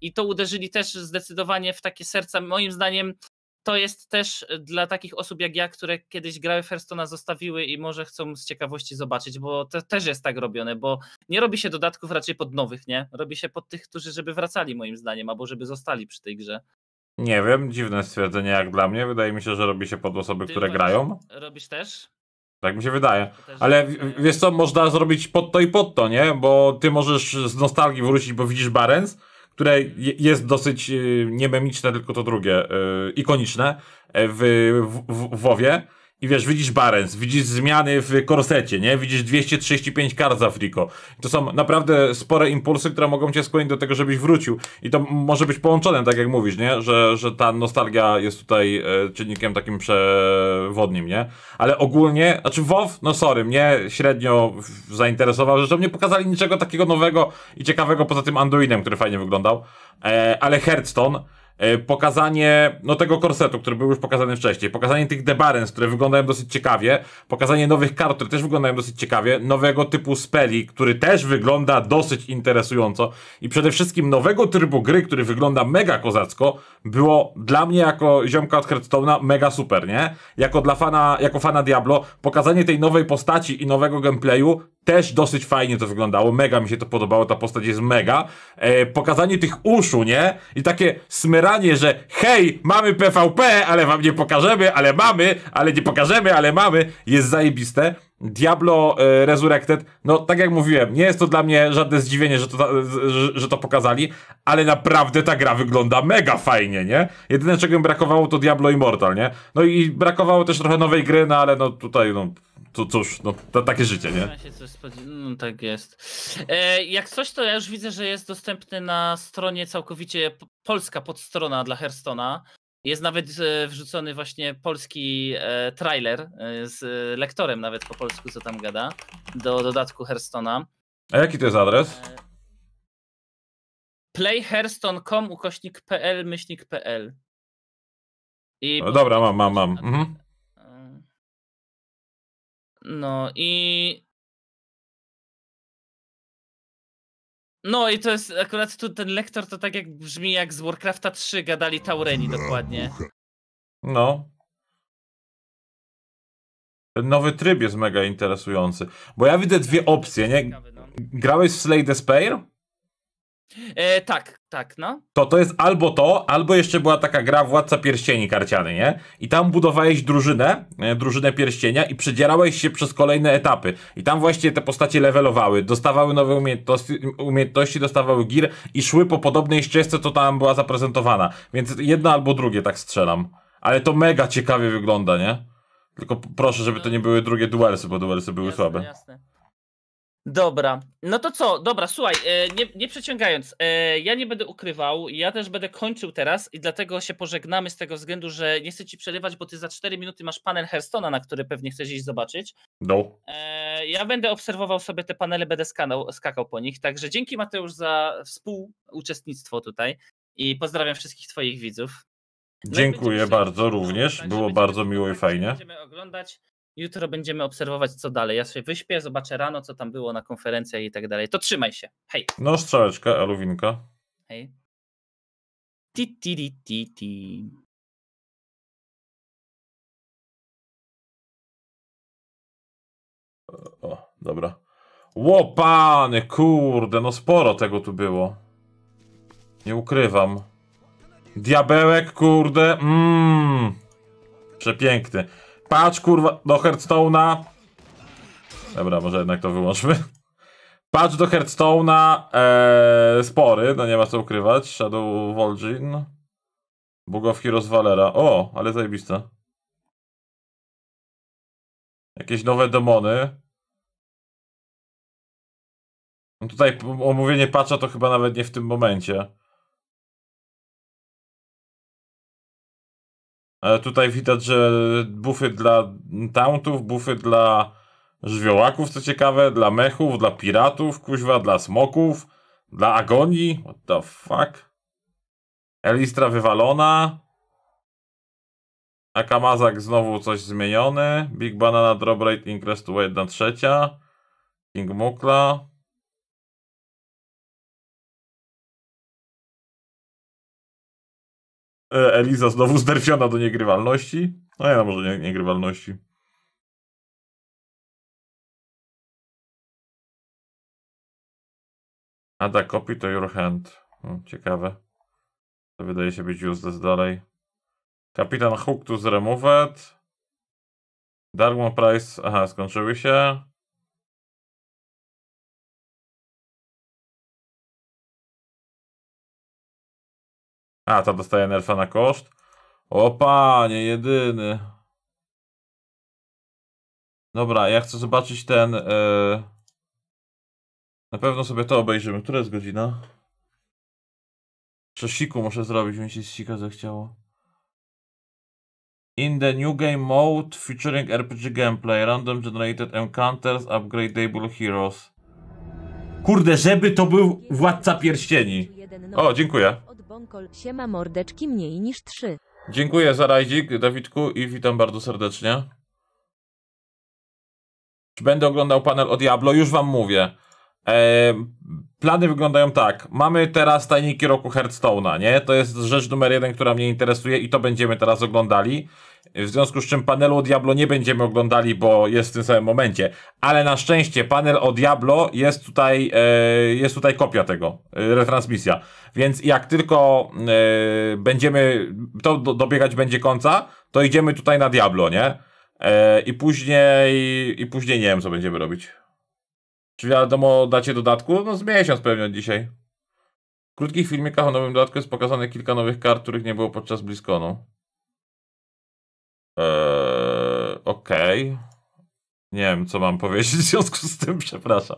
i to uderzyli też zdecydowanie w takie serca. Moim zdaniem to jest też dla takich osób jak ja, które kiedyś grały Firstona, zostawiły i może chcą z ciekawości zobaczyć, bo to też jest tak robione, bo nie robi się dodatków raczej pod nowych, nie? Robi się pod tych, którzy żeby wracali moim zdaniem, albo żeby zostali przy tej grze. Nie wiem, dziwne stwierdzenie jak dla mnie. Wydaje mi się, że robi się pod osoby, Ty które grają. Robisz też? Tak mi się wydaje. Ale e, wiesz co, można zrobić pod to i pod to, nie? Bo ty możesz z nostalgii wrócić, bo widzisz Barents, które jest dosyć y, nie memiczne, tylko to drugie, y, ikoniczne y, w, w, w WoWie i wiesz, widzisz Barents, widzisz zmiany w korsecie, nie? Widzisz 235 kart za Friko. To są naprawdę spore impulsy, które mogą cię skłonić do tego, żebyś wrócił. I to może być połączone, tak jak mówisz, nie? Że, że ta nostalgia jest tutaj e, czynnikiem takim przewodnim, nie? Ale ogólnie, znaczy WoW, no sorry, mnie średnio zainteresował, że nie pokazali niczego takiego nowego i ciekawego poza tym Anduinem, który fajnie wyglądał. E, ale Hearthstone E, pokazanie no, tego korsetu, który był już pokazany wcześniej, pokazanie tych debarens, które wyglądają dosyć ciekawie, pokazanie nowych kart, które też wyglądają dosyć ciekawie, nowego typu speli, który też wygląda dosyć interesująco i przede wszystkim nowego trybu gry, który wygląda mega kozacko, było dla mnie jako ziomka od Hearthstone'a mega super, nie? Jako dla fana, jako fana Diablo, pokazanie tej nowej postaci i nowego gameplayu też dosyć fajnie to wyglądało, mega mi się to podobało, ta postać jest mega. E, pokazanie tych uszu, nie? I takie smyranie, że hej, mamy PvP, ale wam nie pokażemy, ale mamy, ale nie pokażemy, ale mamy, jest zajebiste. Diablo e, Resurrected, no tak jak mówiłem, nie jest to dla mnie żadne zdziwienie, że to, że, że, to pokazali, ale naprawdę ta gra wygląda mega fajnie, nie? Jedyne czego im brakowało to Diablo Immortal, nie? No i brakowało też trochę nowej gry, no ale no tutaj no to cóż, no to, takie życie, nie? No tak jest. E, jak coś, to ja już widzę, że jest dostępny na stronie całkowicie polska podstrona dla Herstona. Jest nawet e, wrzucony właśnie polski e, trailer e, z lektorem nawet po polsku, co tam gada, do dodatku Herstona. A jaki to jest adres? playherston.com ukośnik pl myślnik pl I no Dobra, mam, mam, mam. Mhm. No i No i to jest akurat tu ten lektor to tak jak brzmi jak z Warcrafta 3 gadali Taureni dokładnie. No. Ten nowy tryb jest mega interesujący, bo ja widzę dwie opcje, nie? No. Grałeś w Slay the Spire? E, tak, tak, no. To to jest albo to, albo jeszcze była taka gra Władca Pierścieni karciany, nie? I tam budowałeś drużynę, e, drużynę pierścienia i przedzierałeś się przez kolejne etapy. I tam właśnie te postacie levelowały, dostawały nowe umiejętności, umiejętności dostawały gear i szły po podobnej ścieżce, co tam była zaprezentowana. Więc jedno albo drugie tak strzelam. Ale to mega ciekawie wygląda, nie? Tylko proszę, żeby to nie były drugie duelsy, bo duelsy były jasne, słabe. Jasne. Dobra, no to co? Dobra, słuchaj, e, nie, nie przeciągając, e, ja nie będę ukrywał, ja też będę kończył teraz i dlatego się pożegnamy z tego względu, że nie chcę ci przerywać, bo ty za 4 minuty masz panel Herstona, na który pewnie chcesz iść zobaczyć. No. E, ja będę obserwował sobie te panele, będę skanał, skakał po nich, także dzięki Mateusz za współuczestnictwo tutaj i pozdrawiam wszystkich twoich widzów. No Dziękuję bardzo również, tak, było bardzo miło i fajnie. Będziemy oglądać Jutro będziemy obserwować, co dalej. Ja się wyśpię, zobaczę rano, co tam było na konferencjach i tak dalej. To trzymaj się. Hej. No, strzałeczka, aluwinka. Hej. Ti, ti, ti, ti, ti. O, dobra. Łopany, kurde, no sporo tego tu było. Nie ukrywam. Diabełek, kurde, mmm. Przepiękny. Patrz kurwa do Hearthstone'a. Dobra, może jednak to wyłączmy. Patrz do Hearthstone'a e, spory, no nie ma co ukrywać. Shadow Vol'jin. Bug of Heroes Valera. O, ale zajebiste. Jakieś nowe demony. No tutaj omówienie patcha to chyba nawet nie w tym momencie. Tutaj widać, że bufy dla tauntów, bufy dla żywiołaków, co ciekawe, dla mechów, dla piratów, kuźwa, dla smoków, dla agonii. What the fuck? Elistra wywalona. Akamazak znowu coś zmienione. Big Banana Drop Rate Increase to 1 trzecia. King Mukla. E, Eliza znowu zderfiona do niegrywalności. No ja może nie, niegrywalności. Ada, copy to your hand. Hmm, ciekawe. To wydaje się być useless dalej. Kapitan Hook tu zremoved. Darwin Price, aha, skończyły się. A, ta dostaje nerfa na koszt. O panie, jedyny. Dobra, ja chcę zobaczyć ten... Yy... Na pewno sobie to obejrzymy. Która jest godzina? Przesiku muszę zrobić, mi się z sika zechciało. In the new game mode featuring RPG gameplay, random generated encounters, upgradeable heroes. Kurde, żeby to był Władca Pierścieni. O, dziękuję. Bonkol, siema mordeczki mniej niż trzy. Dziękuję za rajdzik, Dawidku, i witam bardzo serdecznie. będę oglądał panel o Diablo? Już wam mówię. Eee, plany wyglądają tak. Mamy teraz tajniki roku Hearthstone'a, nie? To jest rzecz numer jeden, która mnie interesuje i to będziemy teraz oglądali w związku z czym panelu o Diablo nie będziemy oglądali, bo jest w tym samym momencie. Ale na szczęście panel o Diablo jest tutaj, e, jest tutaj kopia tego, e, retransmisja. Więc jak tylko e, będziemy, to do, dobiegać będzie końca, to idziemy tutaj na Diablo, nie? E, I później, i później nie wiem co będziemy robić. Czy wiadomo dacie dodatku? No z miesiąc pewnie od dzisiaj. W krótkich filmikach o nowym dodatku jest pokazane kilka nowych kart, których nie było podczas BlizzConu. Eee, Okej. Okay. Nie wiem, co mam powiedzieć w związku z tym, przepraszam.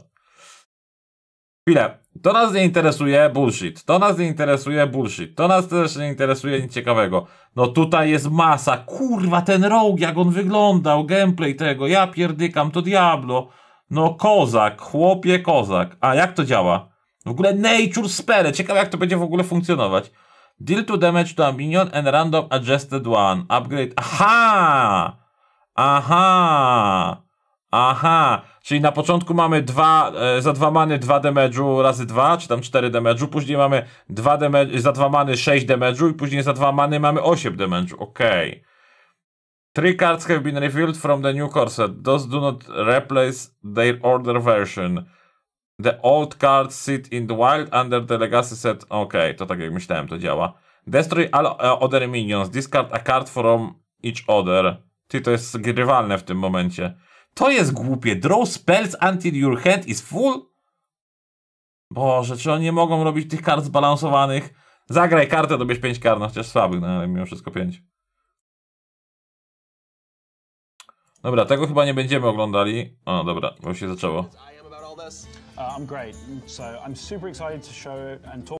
Chwilę. To nas nie interesuje, bullshit. To nas nie interesuje, bullshit. To nas też nie interesuje, nic ciekawego. No tutaj jest masa. Kurwa, ten rogue, jak on wyglądał, gameplay tego. Ja pierdykam, to Diablo. No kozak, chłopie kozak. A jak to działa? W ogóle nature spele. Ciekawe, jak to będzie w ogóle funkcjonować. Deal to damage to a minion and random adjusted one. Upgrade. Aha! Aha! Aha! Czyli na początku mamy dwa, e, za dwa many 2 damage'u razy 2, czy tam 4 damage'u, później mamy dwa damage, za dwa many 6 damage'u i później za dwa many mamy 8 damage'u. Okej. Okay. Three cards have been revealed from the new corset. Those do not replace their order version. The old cards sit in the wild under the legacy set. Ok, to tak jak myślałem, to działa. Destroy all uh, other minions. Discard a card from each other. Ty, to jest grywalne w tym momencie. To jest głupie. Draw spells until your hand is full? Boże, czy oni nie mogą robić tych kart zbalansowanych? Zagraj kartę, dobierz 5 kart, no chociaż słabych, no ale mimo wszystko 5. Dobra, tego chyba nie będziemy oglądali. O, dobra, bo już się zaczęło. us? Uh, I'm great. So I'm super excited to show and talk.